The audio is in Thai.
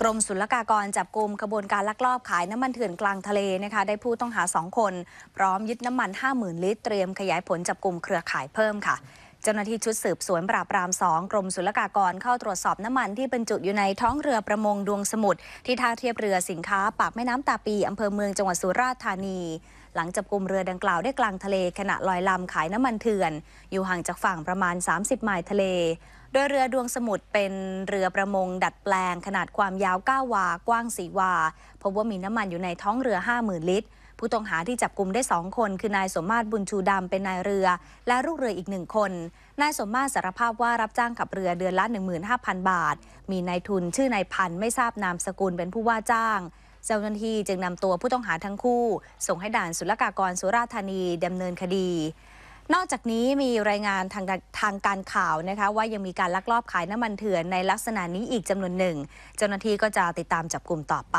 กรมศุลกากรจับกลุ่มขบวนการลักลอบขายน้ำมันเถื่อนกลางทะเลนะคะ ได้ผู้ต้องหา 2 คนพร้อมยึดน้ำมัน 50,000 ลิตรเตรียมขยายผลจับกลุ่มเครือข่ายเพิ่มค่ะจ้าหน้าที่ชุดสืบสวนปราบปรามสองกรมศุลกากรเข้าตรวจสอบน้ำมันที่บรรจุอยู่ในท้องเรือประมงดวงสมุทรที่ท่าเทียบเรือสินค้าปากแม่น้ำตาปีอำเภอเมืองจังหวัดสุราษฎร์ธานี หลังจับกลุ่มเรือดังกล่าวได้กลางทะเลขณะลอยลำขายน้ำมันเถื่อน อยู่ห่างจากฝั่งประมาณ 30ไมล์ทะเล โดยเรือดวงสมุทรเป็นเรือประมงดัดแปลงขนาดความยาว9วา กว้าง4วาพบว่ามีน้ำมันอยู่ในท้องเรือ 50,000ลิตรผู้ต้องหาที่จับกลุ่มได้สองคน คือนายสมมาตรบุญชูดำเป็นนายเรือ และลูกเรืออีกหนึ่งคน นายสมมาตรสารภาพว่ารับจ้างขับเรือเดือนละ 15,000 บาท มีนายทุนชื่อนายพัน ไม่ทราบนามสกุลเป็นผู้ว่าจ้าง เจ้าหน้าที่จึงนำตัวผู้ต้องหาทั้งคู่ ส่งให้ด่านศุลกากรสุราธานีดำเนินคดี นอกจากนี้มีรายงานทางทางการข่าวนะคะว่ายังมีการลักลอบขายน้ำมันเถื่อนในลักษณะนี้อีกจำนวนหนึ่งเจ้าหน้าที่ก็จะติดตามจับกลุ่มต่อไป